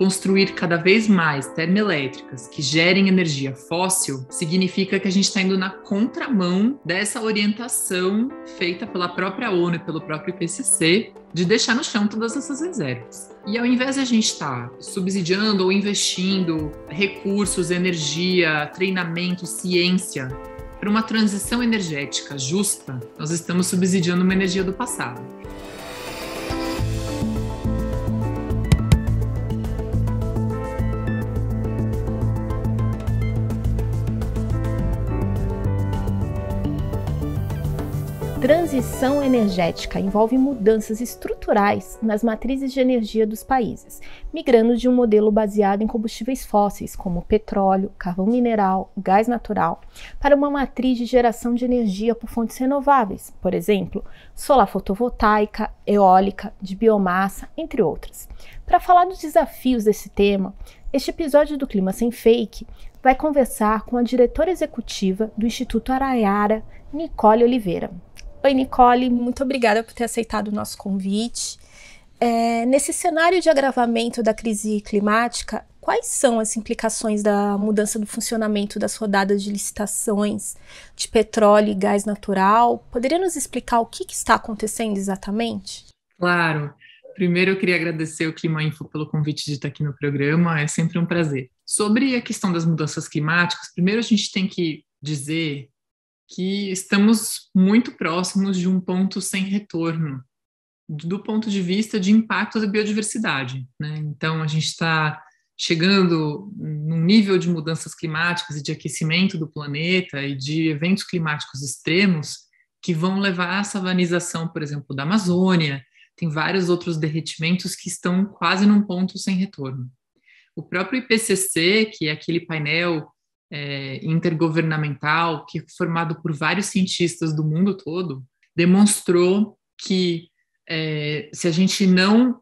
construir cada vez mais termoelétricas que gerem energia fóssil significa que a gente está indo na contramão dessa orientação feita pela própria ONU e pelo próprio IPCC de deixar no chão todas essas reservas. E ao invés de a gente estar tá subsidiando ou investindo recursos, energia, treinamento, ciência para uma transição energética justa, nós estamos subsidiando uma energia do passado. Transição energética envolve mudanças estruturais nas matrizes de energia dos países, migrando de um modelo baseado em combustíveis fósseis, como petróleo, carvão mineral, gás natural, para uma matriz de geração de energia por fontes renováveis, por exemplo, solar fotovoltaica, eólica, de biomassa, entre outras. Para falar dos desafios desse tema, este episódio do Clima Sem Fake vai conversar com a diretora executiva do Instituto Araiara, Nicole Oliveira. Oi, Nicole, muito obrigada por ter aceitado o nosso convite. É, nesse cenário de agravamento da crise climática, quais são as implicações da mudança do funcionamento das rodadas de licitações de petróleo e gás natural? Poderia nos explicar o que, que está acontecendo exatamente? Claro. Primeiro, eu queria agradecer o Clima Info pelo convite de estar aqui no programa, é sempre um prazer. Sobre a questão das mudanças climáticas, primeiro a gente tem que dizer que estamos muito próximos de um ponto sem retorno do ponto de vista de impacto da biodiversidade. Né? Então, a gente está chegando num nível de mudanças climáticas e de aquecimento do planeta e de eventos climáticos extremos que vão levar à savanização, por exemplo, da Amazônia. Tem vários outros derretimentos que estão quase num ponto sem retorno. O próprio IPCC, que é aquele painel é, intergovernamental, que é formado por vários cientistas do mundo todo, demonstrou que é, se a gente não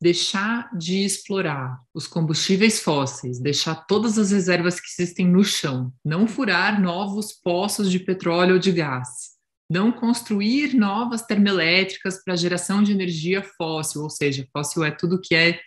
deixar de explorar os combustíveis fósseis, deixar todas as reservas que existem no chão, não furar novos poços de petróleo ou de gás, não construir novas termoelétricas para geração de energia fóssil, ou seja, fóssil é tudo que é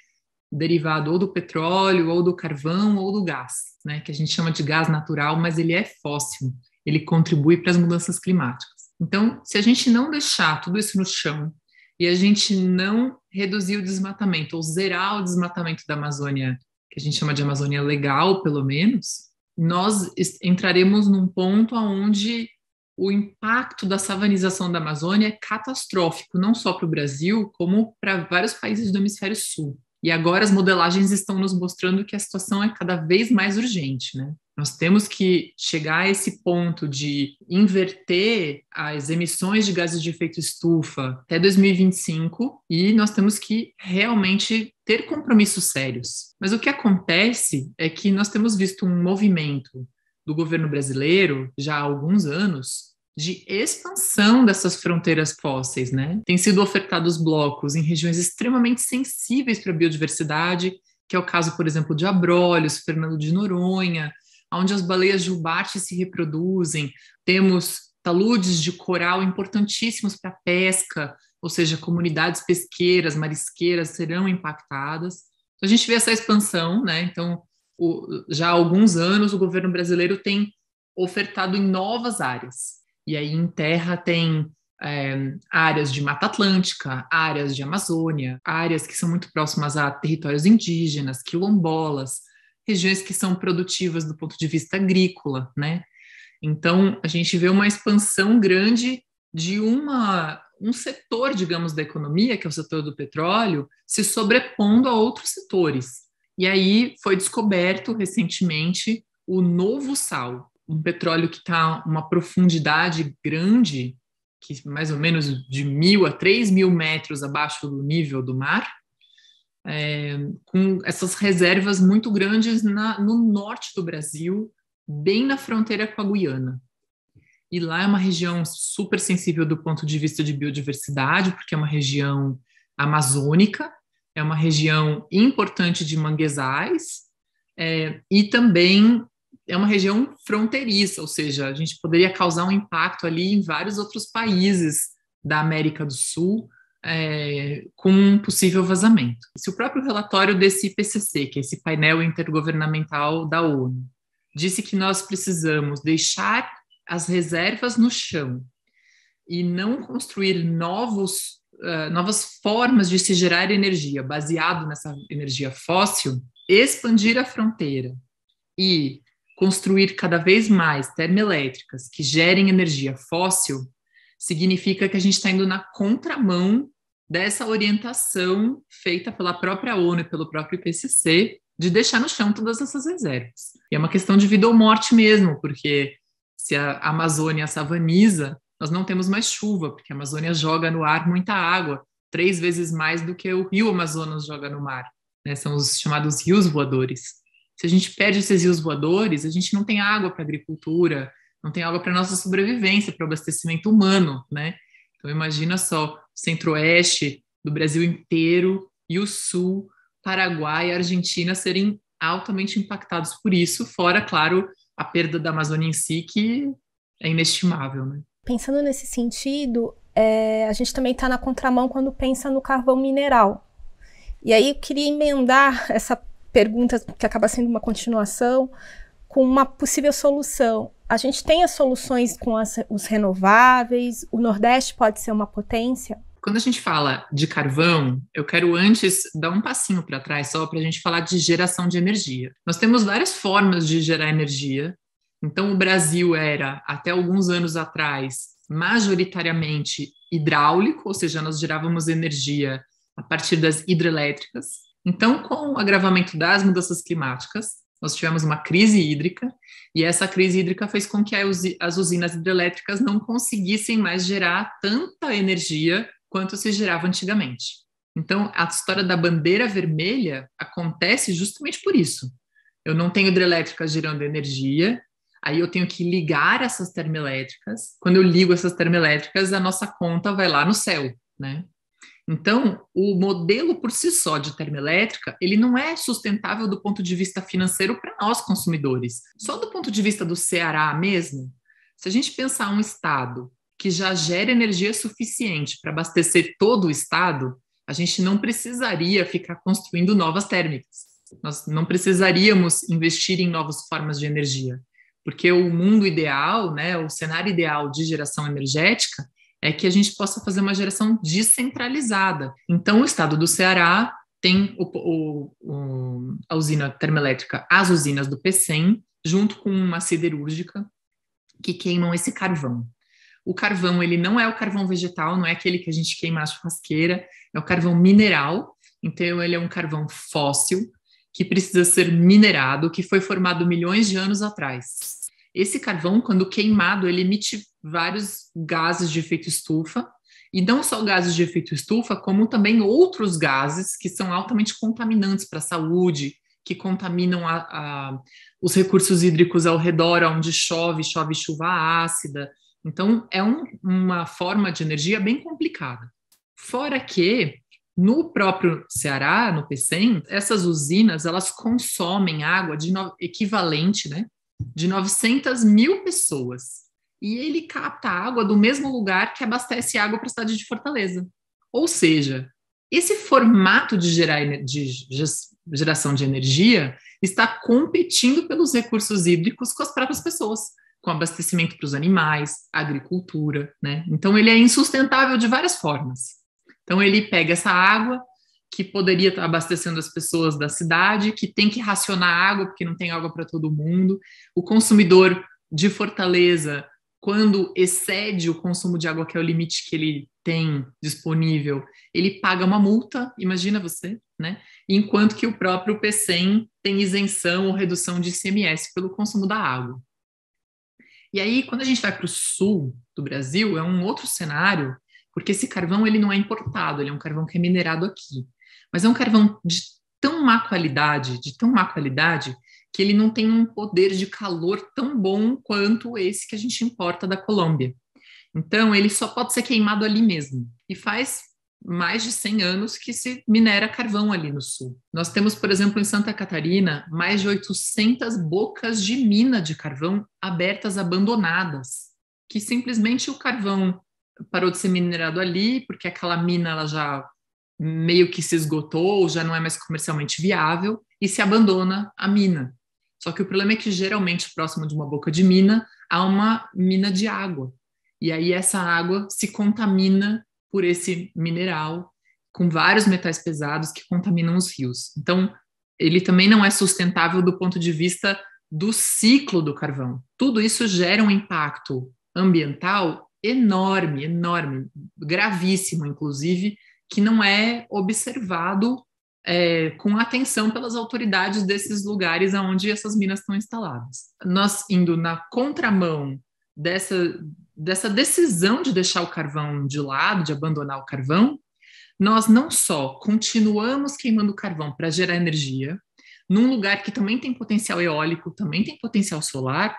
derivado ou do petróleo, ou do carvão, ou do gás, né, que a gente chama de gás natural, mas ele é fóssil, ele contribui para as mudanças climáticas. Então, se a gente não deixar tudo isso no chão e a gente não reduzir o desmatamento, ou zerar o desmatamento da Amazônia, que a gente chama de Amazônia legal, pelo menos, nós entraremos num ponto onde o impacto da savanização da Amazônia é catastrófico, não só para o Brasil, como para vários países do hemisfério sul. E agora as modelagens estão nos mostrando que a situação é cada vez mais urgente, né? Nós temos que chegar a esse ponto de inverter as emissões de gases de efeito estufa até 2025 e nós temos que realmente ter compromissos sérios. Mas o que acontece é que nós temos visto um movimento do governo brasileiro já há alguns anos de expansão dessas fronteiras fósseis, né? Tem sido ofertados blocos em regiões extremamente sensíveis para a biodiversidade, que é o caso, por exemplo, de Abrolhos, Fernando de Noronha, onde as baleias jubarte se reproduzem. Temos taludes de coral importantíssimos para a pesca, ou seja, comunidades pesqueiras, marisqueiras serão impactadas. Então, a gente vê essa expansão, né? Então, o, já há alguns anos o governo brasileiro tem ofertado em novas áreas. E aí em terra tem é, áreas de Mata Atlântica, áreas de Amazônia, áreas que são muito próximas a territórios indígenas, quilombolas, regiões que são produtivas do ponto de vista agrícola, né? Então, a gente vê uma expansão grande de uma, um setor, digamos, da economia, que é o setor do petróleo, se sobrepondo a outros setores. E aí foi descoberto recentemente o novo sal, um petróleo que está uma profundidade grande, que mais ou menos de mil a três mil metros abaixo do nível do mar, é, com essas reservas muito grandes na, no norte do Brasil, bem na fronteira com a Guiana. E lá é uma região super sensível do ponto de vista de biodiversidade, porque é uma região amazônica, é uma região importante de manguezais, é, e também é uma região fronteiriça, ou seja, a gente poderia causar um impacto ali em vários outros países da América do Sul é, com um possível vazamento. Se o próprio relatório desse IPCC, que é esse painel intergovernamental da ONU, disse que nós precisamos deixar as reservas no chão e não construir novos, uh, novas formas de se gerar energia baseado nessa energia fóssil, expandir a fronteira e construir cada vez mais termoelétricas que gerem energia fóssil, significa que a gente está indo na contramão dessa orientação feita pela própria ONU e pelo próprio IPCC de deixar no chão todas essas reservas. E é uma questão de vida ou morte mesmo, porque se a Amazônia savaniza, nós não temos mais chuva, porque a Amazônia joga no ar muita água, três vezes mais do que o rio Amazonas joga no mar. Né? São os chamados rios voadores. Se a gente perde esses rios voadores, a gente não tem água para agricultura, não tem água para nossa sobrevivência, para o abastecimento humano, né? Então imagina só, o centro-oeste do Brasil inteiro e o sul, Paraguai e Argentina serem altamente impactados por isso, fora, claro, a perda da Amazônia em si, que é inestimável, né? Pensando nesse sentido, é, a gente também está na contramão quando pensa no carvão mineral. E aí eu queria emendar essa perguntas que acaba sendo uma continuação com uma possível solução. A gente tem as soluções com as, os renováveis, o Nordeste pode ser uma potência? Quando a gente fala de carvão, eu quero antes dar um passinho para trás só para a gente falar de geração de energia. Nós temos várias formas de gerar energia. Então, o Brasil era, até alguns anos atrás, majoritariamente hidráulico, ou seja, nós gerávamos energia a partir das hidrelétricas. Então, com o agravamento das mudanças climáticas, nós tivemos uma crise hídrica, e essa crise hídrica fez com que as usinas hidrelétricas não conseguissem mais gerar tanta energia quanto se gerava antigamente. Então, a história da bandeira vermelha acontece justamente por isso. Eu não tenho hidrelétrica gerando energia, aí eu tenho que ligar essas termoelétricas. Quando eu ligo essas termoelétricas, a nossa conta vai lá no céu, né? Então, o modelo por si só de termoelétrica, ele não é sustentável do ponto de vista financeiro para nós consumidores. Só do ponto de vista do Ceará mesmo, se a gente pensar um estado que já gera energia suficiente para abastecer todo o estado, a gente não precisaria ficar construindo novas térmicas. Nós não precisaríamos investir em novas formas de energia, porque o mundo ideal, né, o cenário ideal de geração energética é que a gente possa fazer uma geração descentralizada. Então, o estado do Ceará tem o, o, o, a usina termoelétrica, as usinas do PECEM, junto com uma siderúrgica, que queimam esse carvão. O carvão, ele não é o carvão vegetal, não é aquele que a gente queima na churrasqueira, é o carvão mineral, então ele é um carvão fóssil, que precisa ser minerado, que foi formado milhões de anos atrás. Esse carvão, quando queimado, ele emite vários gases de efeito estufa, e não só gases de efeito estufa, como também outros gases que são altamente contaminantes para a saúde, que contaminam a, a, os recursos hídricos ao redor, onde chove, chove chuva ácida. Então, é um, uma forma de energia bem complicada. Fora que, no próprio Ceará, no PECEM, essas usinas, elas consomem água de no, equivalente, né, de 900 mil pessoas e ele capta água do mesmo lugar que abastece água para a cidade de Fortaleza. Ou seja, esse formato de, gerar, de geração de energia está competindo pelos recursos hídricos com as próprias pessoas, com abastecimento para os animais, agricultura, né? Então ele é insustentável de várias formas. Então ele pega essa água que poderia estar abastecendo as pessoas da cidade, que tem que racionar água porque não tem água para todo mundo. O consumidor de Fortaleza quando excede o consumo de água, que é o limite que ele tem disponível, ele paga uma multa, imagina você, né? Enquanto que o próprio PCM tem isenção ou redução de ICMS pelo consumo da água. E aí, quando a gente vai para o sul do Brasil, é um outro cenário, porque esse carvão ele não é importado, ele é um carvão que é minerado aqui. Mas é um carvão de tão má qualidade, de tão má qualidade, que ele não tem um poder de calor tão bom quanto esse que a gente importa da Colômbia. Então, ele só pode ser queimado ali mesmo. E faz mais de 100 anos que se minera carvão ali no sul. Nós temos, por exemplo, em Santa Catarina, mais de 800 bocas de mina de carvão abertas, abandonadas, que simplesmente o carvão parou de ser minerado ali, porque aquela mina ela já meio que se esgotou, já não é mais comercialmente viável, e se abandona a mina. Só que o problema é que geralmente próximo de uma boca de mina há uma mina de água. E aí essa água se contamina por esse mineral com vários metais pesados que contaminam os rios. Então, ele também não é sustentável do ponto de vista do ciclo do carvão. Tudo isso gera um impacto ambiental enorme, enorme, gravíssimo, inclusive, que não é observado é, com atenção pelas autoridades desses lugares onde essas minas estão instaladas. Nós indo na contramão dessa, dessa decisão de deixar o carvão de lado, de abandonar o carvão, nós não só continuamos queimando carvão para gerar energia, num lugar que também tem potencial eólico, também tem potencial solar,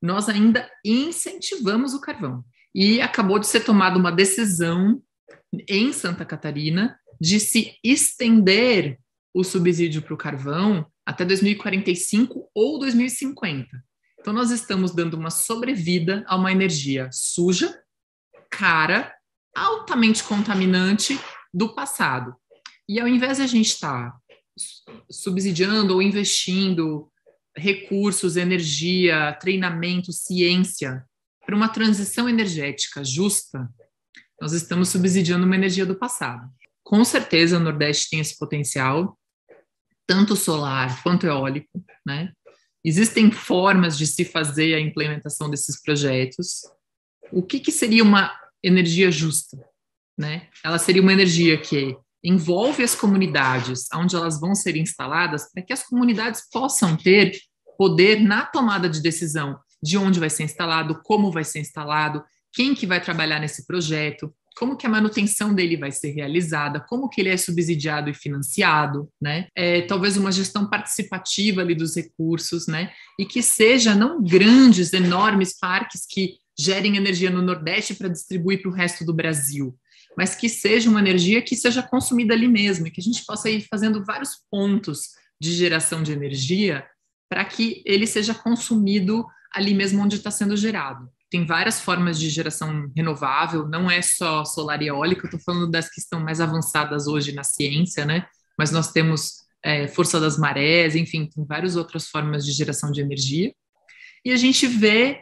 nós ainda incentivamos o carvão. E acabou de ser tomada uma decisão em Santa Catarina de se estender o subsídio para o carvão até 2045 ou 2050. Então, nós estamos dando uma sobrevida a uma energia suja, cara, altamente contaminante do passado. E ao invés de a gente estar tá subsidiando ou investindo recursos, energia, treinamento, ciência para uma transição energética justa, nós estamos subsidiando uma energia do passado com certeza o Nordeste tem esse potencial, tanto solar quanto eólico, né? Existem formas de se fazer a implementação desses projetos. O que, que seria uma energia justa, né? Ela seria uma energia que envolve as comunidades, onde elas vão ser instaladas, para que as comunidades possam ter poder na tomada de decisão de onde vai ser instalado, como vai ser instalado, quem que vai trabalhar nesse projeto, como que a manutenção dele vai ser realizada, como que ele é subsidiado e financiado, né? É, talvez uma gestão participativa ali dos recursos, né? E que seja não grandes, enormes parques que gerem energia no Nordeste para distribuir para o resto do Brasil, mas que seja uma energia que seja consumida ali mesmo, e que a gente possa ir fazendo vários pontos de geração de energia para que ele seja consumido ali mesmo onde está sendo gerado. Tem várias formas de geração renovável, não é só solar e eólica, estou falando das que estão mais avançadas hoje na ciência, né? Mas nós temos é, força das marés, enfim, tem várias outras formas de geração de energia. E a gente vê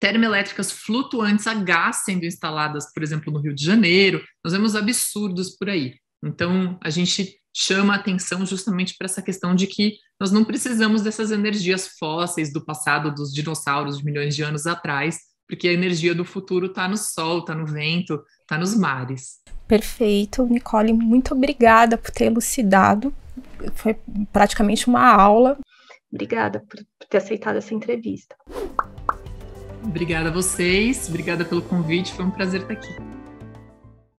termoelétricas flutuantes a gás sendo instaladas, por exemplo, no Rio de Janeiro. Nós vemos absurdos por aí. Então, a gente chama atenção justamente para essa questão de que nós não precisamos dessas energias fósseis do passado, dos dinossauros de milhões de anos atrás, porque a energia do futuro está no sol, está no vento, está nos mares. Perfeito, Nicole, muito obrigada por ter elucidado. Foi praticamente uma aula. Obrigada por ter aceitado essa entrevista. Obrigada a vocês, obrigada pelo convite, foi um prazer estar aqui.